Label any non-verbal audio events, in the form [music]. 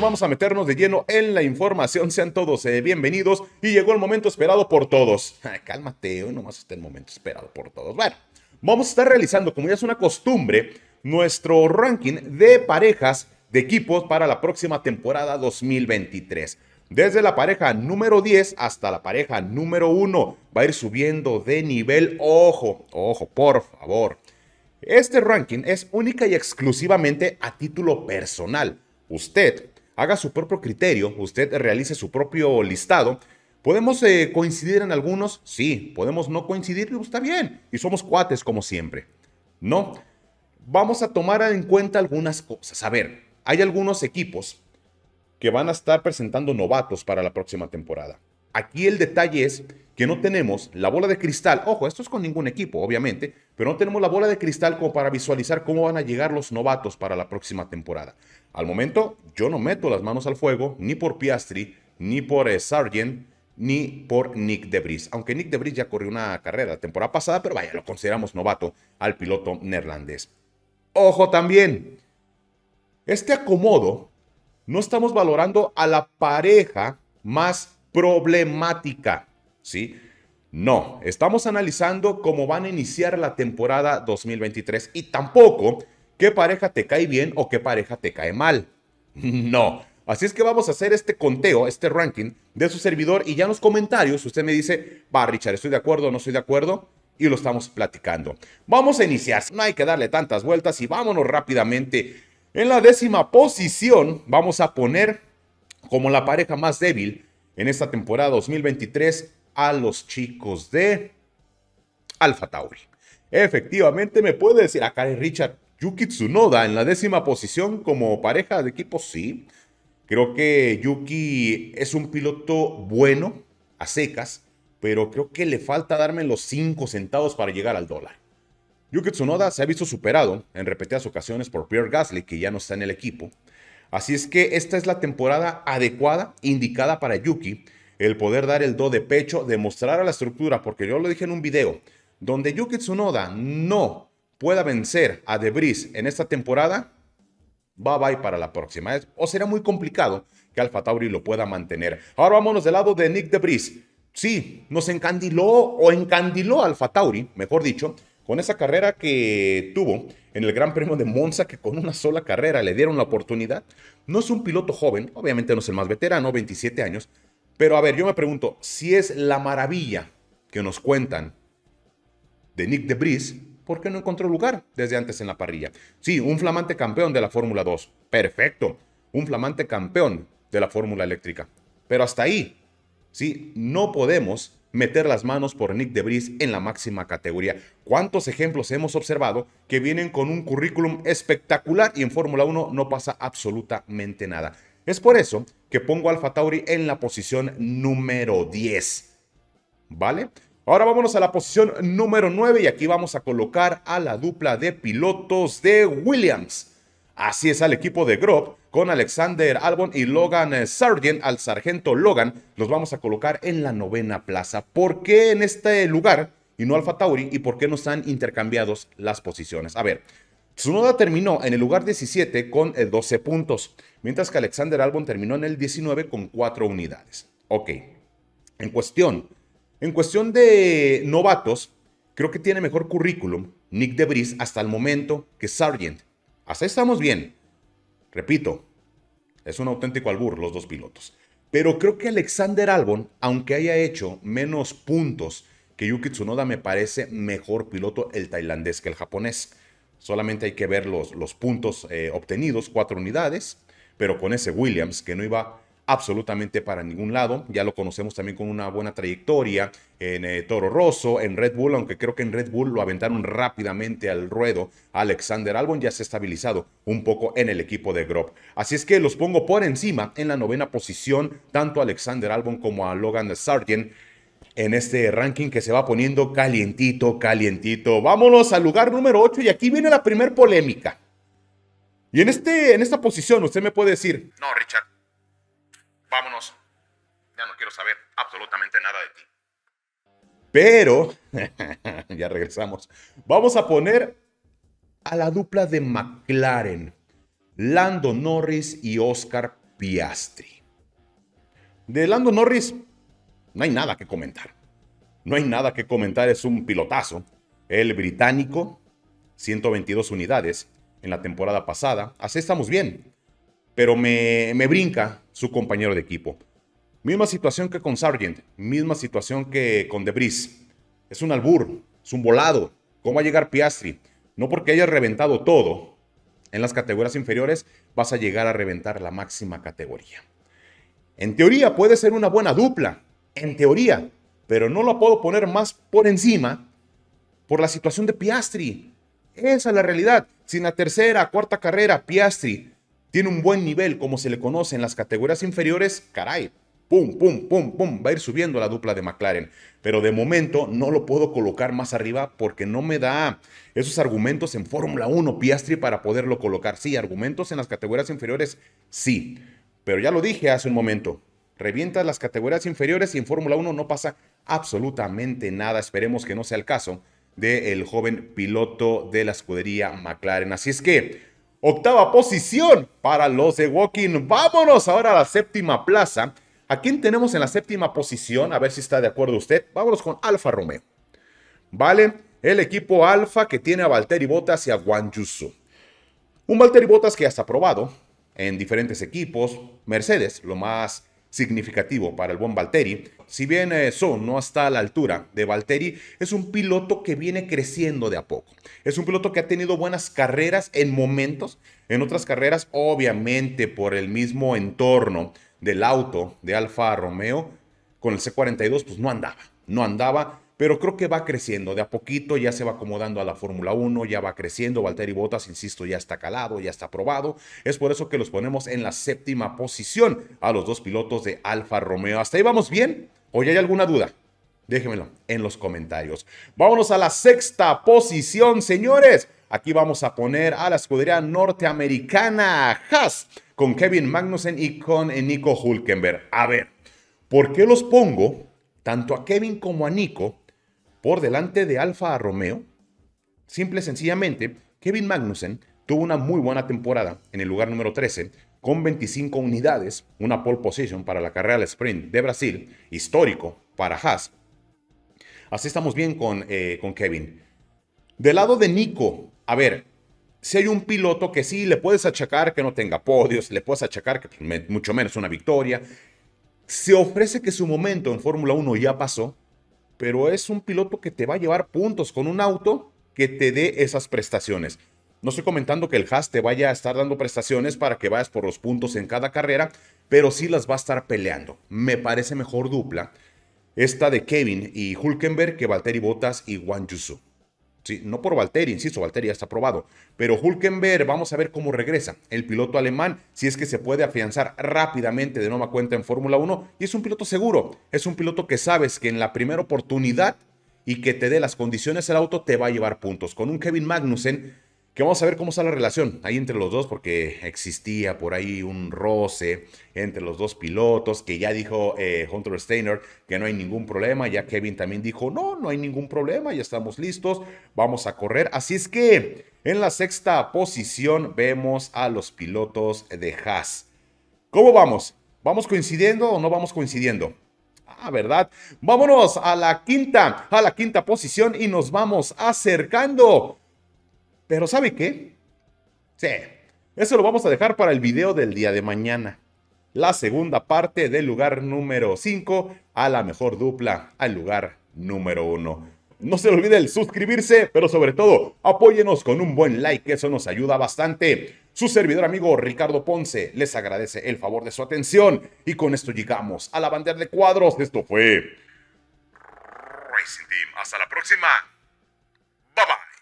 vamos a meternos de lleno en la información. Sean todos eh, bienvenidos y llegó el momento esperado por todos. [laughs] Ah, cálmate, hoy nomás está el momento esperado por todos. Bueno, vamos a estar realizando, como ya es una costumbre, nuestro ranking de parejas de equipos para la próxima temporada 2023. Desde la pareja número 10 hasta la pareja número 1 va a ir subiendo de nivel. Ojo, ojo, por favor. Este ranking es única y exclusivamente a título personal. Usted haga su propio criterio, usted realice su propio listado. ¿Podemos eh, coincidir en algunos? Sí, podemos no coincidir, está bien. Y somos cuates como siempre. No, vamos a tomar en cuenta algunas cosas. A ver, hay algunos equipos que van a estar presentando novatos para la próxima temporada. Aquí el detalle es que no tenemos la bola de cristal. Ojo, esto es con ningún equipo, obviamente, pero no tenemos la bola de cristal como para visualizar cómo van a llegar los novatos para la próxima temporada. Al momento, yo no meto las manos al fuego ni por Piastri, ni por eh, Sargent, ni por Nick Debris. Aunque Nick Debris ya corrió una carrera la temporada pasada, pero vaya, lo consideramos novato al piloto neerlandés. Ojo también, este acomodo no estamos valorando a la pareja más problemática, ¿sí? No, estamos analizando cómo van a iniciar la temporada 2023 y tampoco ¿Qué pareja te cae bien o qué pareja te cae mal? [laughs] No. Así es que vamos a hacer este conteo, este ranking de su servidor y ya en los comentarios usted me dice, va Richard, estoy de acuerdo, o no estoy de acuerdo y lo estamos platicando. Vamos a iniciar, no hay que darle tantas vueltas y vámonos rápidamente. En la décima posición vamos a poner como la pareja más débil en esta temporada 2023 a los chicos de Alpha Tauri. Efectivamente me puede decir, acá ah, Richard, Yuki Tsunoda en la décima posición como pareja de equipo, sí. Creo que Yuki es un piloto bueno, a secas, pero creo que le falta darme los 5 centavos para llegar al dólar. Yuki Tsunoda se ha visto superado en repetidas ocasiones por Pierre Gasly, que ya no está en el equipo. Así es que esta es la temporada adecuada, indicada para Yuki, el poder dar el do de pecho, demostrar a la estructura, porque yo lo dije en un video, donde Yuki Tsunoda no pueda vencer a De Debris en esta temporada, bye bye para la próxima. O será muy complicado que Alfa Tauri lo pueda mantener. Ahora vámonos del lado de Nick De Debris. Sí, nos encandiló o encandiló Alfa Tauri, mejor dicho, con esa carrera que tuvo en el Gran Premio de Monza, que con una sola carrera le dieron la oportunidad. No es un piloto joven, obviamente no es el más veterano, 27 años. Pero a ver, yo me pregunto, si es la maravilla que nos cuentan de Nick De Debris, porque no encontró lugar desde antes en la parrilla. Sí, un flamante campeón de la Fórmula 2. Perfecto. Un flamante campeón de la Fórmula Eléctrica. Pero hasta ahí, sí, no podemos meter las manos por Nick De Debris en la máxima categoría. ¿Cuántos ejemplos hemos observado que vienen con un currículum espectacular y en Fórmula 1 no pasa absolutamente nada? Es por eso que pongo a Alfa Tauri en la posición número 10. ¿Vale? Ahora vámonos a la posición número 9 y aquí vamos a colocar a la dupla de pilotos de Williams. Así es al equipo de Grob con Alexander Albon y Logan eh, Sargent, al sargento Logan, los vamos a colocar en la novena plaza. ¿Por qué en este lugar y no Alfa Tauri? ¿Y por qué no están intercambiados las posiciones? A ver, Tsunoda terminó en el lugar 17 con 12 eh, puntos, mientras que Alexander Albon terminó en el 19 con 4 unidades. Ok, en cuestión en cuestión de novatos, creo que tiene mejor currículum Nick DeBris hasta el momento que Sargent. Hasta estamos bien. Repito, es un auténtico albur los dos pilotos. Pero creo que Alexander Albon, aunque haya hecho menos puntos que Yuki Tsunoda, me parece mejor piloto el tailandés que el japonés. Solamente hay que ver los, puntos eh, obtenidos, cuatro unidades, pero con ese Williams que no iba absolutamente para ningún lado. Ya lo conocemos también con una buena trayectoria en eh, Toro Rosso, en Red Bull, aunque creo que en Red Bull lo aventaron rápidamente al ruedo. Alexander Albon ya se ha estabilizado un poco en el equipo de Grob Así es que los pongo por encima en la novena posición, tanto Alexander Albon como a Logan Sargent en este ranking que se va poniendo calientito, calientito. Vámonos al lugar número 8 y aquí viene la primer polémica. Y en, este, en esta posición usted me puede decir, no, Richard, vámonos, ya no quiero saber absolutamente nada de ti. Pero, [laughs] ya regresamos, vamos a poner a la dupla de McLaren, Lando Norris y Oscar Piastri. De Lando Norris no hay nada que comentar. No hay nada que comentar, es un pilotazo. El británico, 122 unidades en la temporada pasada. Así estamos bien pero me, brinca su compañero de equipo. Misma situación que con Sargent, misma situación que con Debris. Es un albur, es un volado. ¿Cómo va a llegar Piastri? No porque haya reventado todo en las categorías inferiores, vas a llegar a reventar la máxima categoría. En teoría puede ser una buena dupla, en teoría, pero no la puedo poner más por encima por la situación de Piastri. Esa es la realidad. Sin la tercera, cuarta carrera, Piastri tiene un buen nivel como se le conoce en las categorías inferiores, caray, pum, pum, pum, pum, va a ir subiendo la dupla de McLaren. Pero de momento no lo puedo colocar más arriba porque no me da esos argumentos en Fórmula 1, Piastri, para poderlo colocar. Sí, argumentos en las categorías inferiores, sí. Pero ya lo dije hace un momento, revienta las categorías inferiores y en Fórmula 1 no pasa absolutamente nada. Esperemos que no sea el caso del joven piloto de la escudería McLaren. Así es que Octava posición para los de walking Vámonos ahora a la séptima plaza. ¿A quién tenemos en la séptima posición? A ver si está de acuerdo usted. Vámonos con Alfa Romeo. ¿Vale? El equipo Alfa que tiene a Valtteri Bottas y a Juan Yusu. Un Valtteri Bottas que ya está probado en diferentes equipos. Mercedes, lo más significativo para el buen Valteri, Si bien eso eh, no está a la altura de Valteri, es un piloto que viene creciendo de a poco. Es un piloto que ha tenido buenas carreras en momentos, en otras carreras obviamente por el mismo entorno del auto de Alfa Romeo, con el C42 pues no andaba, no andaba pero creo que va creciendo, de a poquito ya se va acomodando a la Fórmula 1, ya va creciendo, Valtteri Bottas, insisto, ya está calado, ya está probado, es por eso que los ponemos en la séptima posición a los dos pilotos de Alfa Romeo. ¿Hasta ahí vamos bien? ¿O ya hay alguna duda? Déjenmelo en los comentarios. Vámonos a la sexta posición, señores. Aquí vamos a poner a la escudería norteamericana Haas con Kevin Magnussen y con Nico Hulkenberg. A ver, ¿por qué los pongo tanto a Kevin como a Nico por delante de Alfa Romeo? Simple y sencillamente, Kevin Magnussen tuvo una muy buena temporada en el lugar número 13 con 25 unidades, una pole position para la carrera al sprint de Brasil, histórico para Haas. Así estamos bien con, eh, con Kevin. Del lado de Nico, a ver, si hay un piloto que sí le puedes achacar que no tenga podios, le puedes achacar que mucho menos una victoria, se ofrece que su momento en Fórmula 1 ya pasó, pero es un piloto que te va a llevar puntos con un auto que te dé esas prestaciones. No estoy comentando que el Haas te vaya a estar dando prestaciones para que vayas por los puntos en cada carrera, pero sí las va a estar peleando. Me parece mejor dupla esta de Kevin y Hulkenberg que Valtteri Bottas y Juan Yusu no por Valtteri, insisto, Valtteri ya está aprobado. Pero Hulkenberg, vamos a ver cómo regresa. El piloto alemán, si es que se puede afianzar rápidamente de nueva cuenta en Fórmula 1, y es un piloto seguro, es un piloto que sabes que en la primera oportunidad y que te dé las condiciones el auto te va a llevar puntos. Con un Kevin Magnussen que vamos a ver cómo está la relación ahí entre los dos, porque existía por ahí un roce entre los dos pilotos, que ya dijo eh, Hunter Steiner que no hay ningún problema, ya Kevin también dijo, no, no hay ningún problema, ya estamos listos, vamos a correr. Así es que en la sexta posición vemos a los pilotos de Haas. ¿Cómo vamos? ¿Vamos coincidiendo o no vamos coincidiendo? Ah, ¿verdad? Vámonos a la quinta, a la quinta posición y nos vamos acercando pero ¿sabe qué? Sí, eso lo vamos a dejar para el video del día de mañana. La segunda parte del lugar número 5 a la mejor dupla al lugar número 1. No se le olvide el suscribirse, pero sobre todo, apóyenos con un buen like, eso nos ayuda bastante. Su servidor amigo Ricardo Ponce les agradece el favor de su atención. Y con esto llegamos a la bandera de cuadros. Esto fue Racing Team. Hasta la próxima. Bye bye.